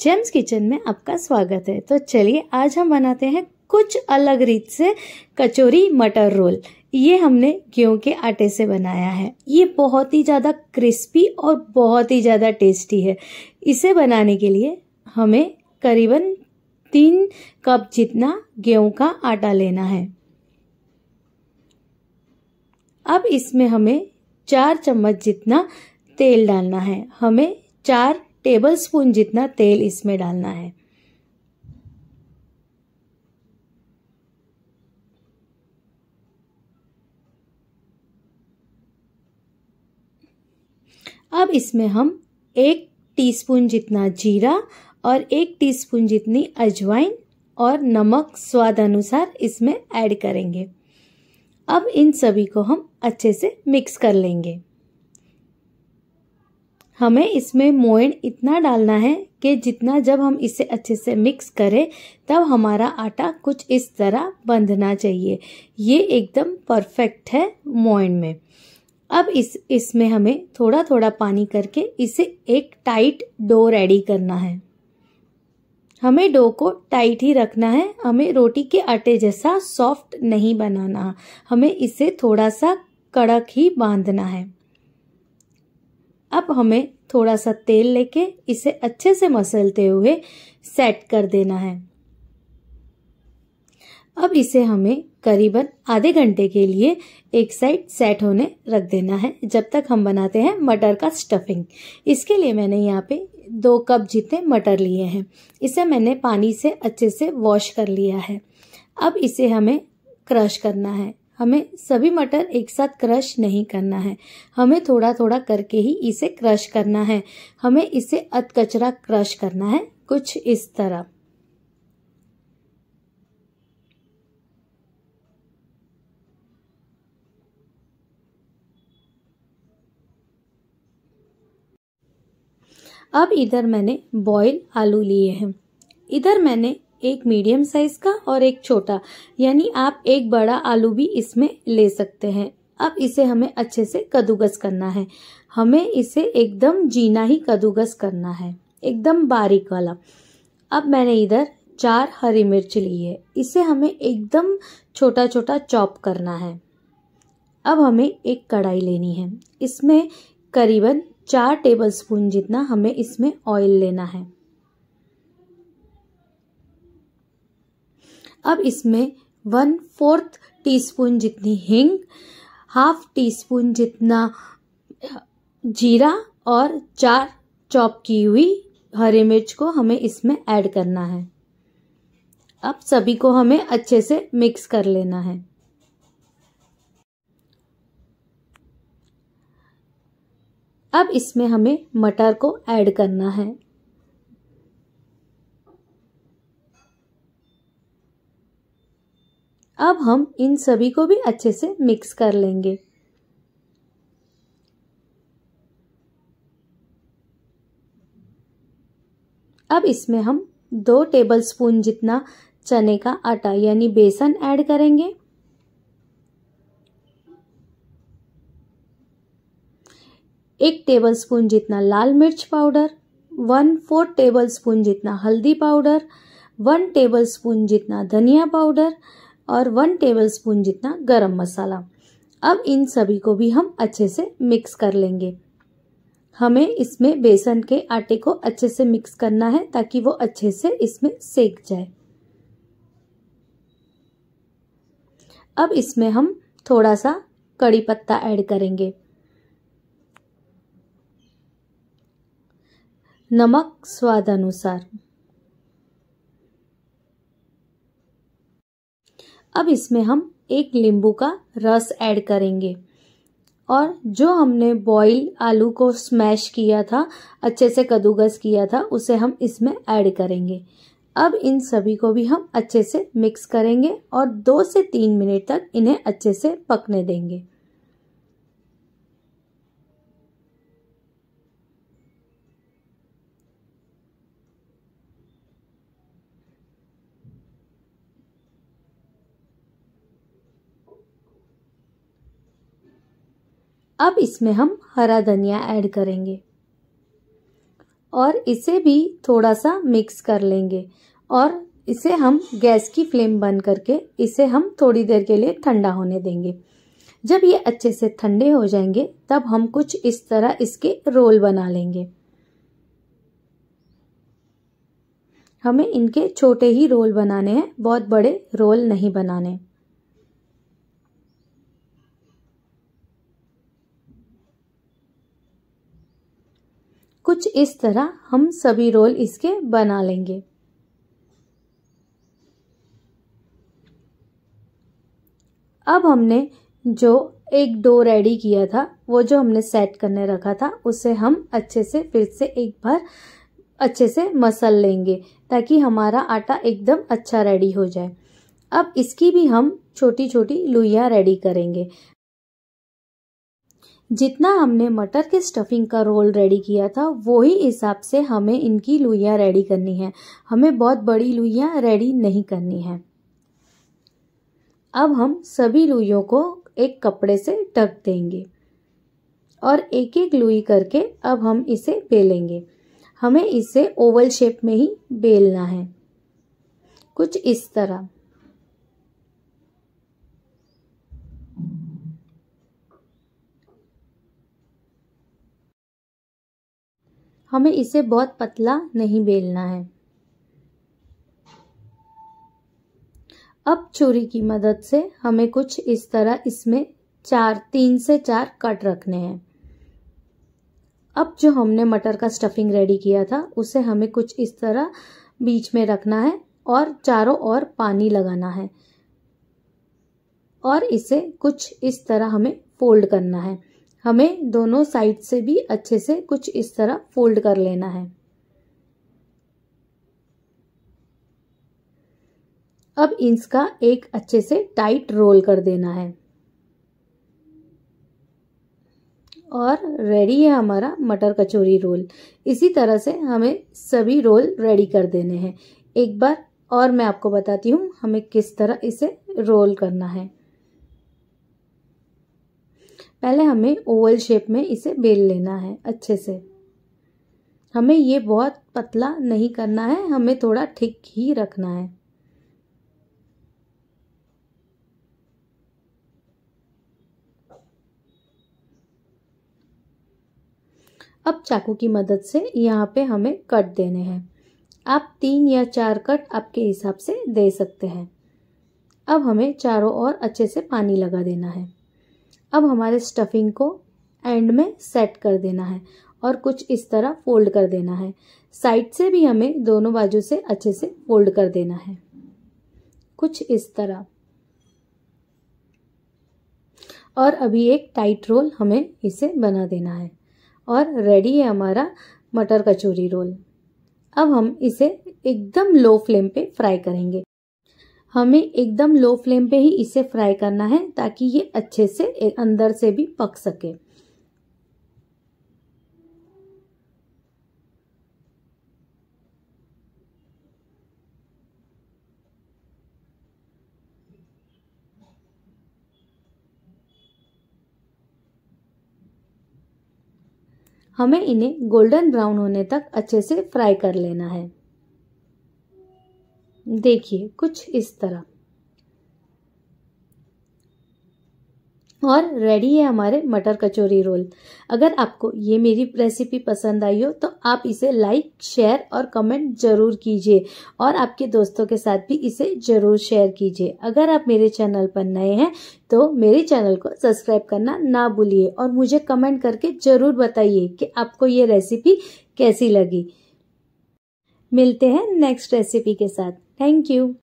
James kitchen में आपका स्वागत है तो चलिए आज हम बनाते हैं कुछ अलग रीत से कचोरी मटर रोल ये हमने गेहूं के आटे से बनाया है ये बहुत ही ज़्यादा क्रिस्पी और बहुत ही ज़्यादा टेस्टी है इसे बनाने के लिए हमें करीबन तीन कप जितना गेहूं का आटा लेना है अब इसमें हमें चार चम्मच जितना तेल डालना है हमें चार टेबल स्पून जितना तेल इसमें डालना है अब इसमें हम एक टीस्पून जितना जीरा और एक टीस्पून जितनी अजवाइन और नमक स्वाद अनुसार इसमें ऐड करेंगे अब इन सभी को हम अच्छे से मिक्स कर लेंगे हमें इसमें मोइन इतना डालना है कि जितना जब हम इसे अच्छे से मिक्स करें तब हमारा आटा कुछ इस तरह बंधना चाहिए ये एकदम परफेक्ट है मोइन में अब इस इसमें हमें थोड़ा थोड़ा पानी करके इसे एक टाइट डो रेडी करना है हमें डो को टाइट ही रखना है हमें रोटी के आटे जैसा सॉफ्ट नहीं बनाना हमें इसे थोड़ा सा कड़क ही बांधना है अब हमें थोड़ा सा तेल लेके इसे अच्छे से मसलते हुए सेट कर देना है अब इसे हमें करीबन आधे घंटे के लिए एक साइड सेट होने रख देना है जब तक हम बनाते हैं मटर का स्टफिंग इसके लिए मैंने यहाँ पे दो कप जितने मटर लिए हैं इसे मैंने पानी से अच्छे से वॉश कर लिया है अब इसे हमें क्रश करना है हमें सभी मटर एक साथ क्रश नहीं करना है हमें थोड़ा थोड़ा करके ही इसे क्रश करना है हमें इसे अत कचरा क्रश करना है कुछ इस तरह अब इधर मैंने बॉईल आलू लिए हैं इधर मैंने एक मीडियम साइज का और एक छोटा यानी आप एक बड़ा आलू भी इसमें ले सकते हैं अब इसे हमें अच्छे से कद्दूकस करना है हमें इसे एकदम जीना ही कद्दूकस करना है एकदम बारीक वाला अब मैंने इधर चार हरी मिर्च ली है इसे हमें एकदम छोटा छोटा चॉप करना है अब हमें एक कढ़ाई लेनी है इसमें करीबन चार टेबलस्पून जितना हमें इसमें ऑयल लेना है अब इसमें वन फोर्थ टीस्पून जितनी हिंग हाफ टी स्पून जितना जीरा और चार चॉप की हुई हरी मिर्च को हमें इसमें ऐड करना है अब सभी को हमें अच्छे से मिक्स कर लेना है अब इसमें हमें मटर को ऐड करना है अब हम इन सभी को भी अच्छे से मिक्स कर लेंगे अब इसमें हम दो टेबलस्पून जितना चने का आटा यानी बेसन ऐड करेंगे एक टेबलस्पून जितना लाल मिर्च पाउडर वन फोर्थ टेबलस्पून जितना हल्दी पाउडर वन टेबलस्पून जितना धनिया पाउडर और वन टेबल स्पून जितना गरम मसाला अब इन सभी को भी हम अच्छे से मिक्स कर लेंगे हमें इसमें बेसन के आटे को अच्छे से मिक्स करना है ताकि वो अच्छे से इसमें सेक जाए अब इसमें हम थोड़ा सा कड़ी पत्ता ऐड करेंगे नमक स्वाद अनुसार अब इसमें हम एक नींबू का रस ऐड करेंगे और जो हमने बॉईल आलू को स्मैश किया था अच्छे से कद्दूकस किया था उसे हम इसमें ऐड करेंगे अब इन सभी को भी हम अच्छे से मिक्स करेंगे और दो से तीन मिनट तक इन्हें अच्छे से पकने देंगे अब इसमें हम हरा धनिया ऐड करेंगे और इसे भी थोड़ा सा मिक्स कर लेंगे और इसे हम गैस की फ्लेम बंद करके इसे हम थोड़ी देर के लिए ठंडा होने देंगे जब ये अच्छे से ठंडे हो जाएंगे तब हम कुछ इस तरह इसके रोल बना लेंगे हमें इनके छोटे ही रोल बनाने हैं बहुत बड़े रोल नहीं बनाने कुछ इस तरह हम सभी रोल इसके बना लेंगे अब हमने जो एक डो रेडी किया था वो जो हमने सेट करने रखा था उसे हम अच्छे से फिर से एक बार अच्छे से मसल लेंगे ताकि हमारा आटा एकदम अच्छा रेडी हो जाए अब इसकी भी हम छोटी छोटी लुइयाँ रेडी करेंगे जितना हमने मटर के स्टफिंग का रोल रेडी किया था वही हिसाब से हमें इनकी लुइयाँ रेडी करनी है हमें बहुत बड़ी लुइयाँ रेडी नहीं करनी है अब हम सभी लुइयों को एक कपड़े से ढक देंगे और एक एक लुई करके अब हम इसे बेलेंगे हमें इसे ओवल शेप में ही बेलना है कुछ इस तरह हमें इसे बहुत पतला नहीं बेलना है अब छुरी की मदद से हमें कुछ इस तरह इसमें चार तीन से चार कट रखने हैं अब जो हमने मटर का स्टफिंग रेडी किया था उसे हमें कुछ इस तरह बीच में रखना है और चारों ओर पानी लगाना है और इसे कुछ इस तरह हमें फोल्ड करना है हमें दोनों साइड से भी अच्छे से कुछ इस तरह फोल्ड कर लेना है अब इंच का एक अच्छे से टाइट रोल कर देना है और रेडी है हमारा मटर कचौरी रोल इसी तरह से हमें सभी रोल रेडी कर देने हैं एक बार और मैं आपको बताती हूँ हमें किस तरह इसे रोल करना है पहले हमें ओवल शेप में इसे बेल लेना है अच्छे से हमें ये बहुत पतला नहीं करना है हमें थोड़ा ठीक ही रखना है अब चाकू की मदद से यहाँ पे हमें कट देने हैं आप तीन या चार कट आपके हिसाब से दे सकते हैं अब हमें चारों ओर अच्छे से पानी लगा देना है अब हमारे स्टफिंग को एंड में सेट कर देना है और कुछ इस तरह फोल्ड कर देना है साइड से भी हमें दोनों बाजू से अच्छे से फोल्ड कर देना है कुछ इस तरह और अभी एक टाइट रोल हमें इसे बना देना है और रेडी है हमारा मटर कचौरी रोल अब हम इसे एकदम लो फ्लेम पे फ्राई करेंगे हमें एकदम लो फ्लेम पे ही इसे फ्राई करना है ताकि ये अच्छे से अंदर से भी पक सके हमें इन्हें गोल्डन ब्राउन होने तक अच्छे से फ्राई कर लेना है देखिए कुछ इस तरह और रेडी है हमारे मटर कचौरी रोल अगर आपको ये मेरी रेसिपी पसंद आई हो तो आप इसे लाइक शेयर और कमेंट जरूर कीजिए और आपके दोस्तों के साथ भी इसे जरूर शेयर कीजिए अगर आप मेरे चैनल पर नए हैं तो मेरे चैनल को सब्सक्राइब करना ना भूलिए और मुझे कमेंट करके जरूर बताइए कि आपको ये रेसिपी कैसी लगी मिलते हैं नेक्स्ट रेसिपी के साथ Thank you.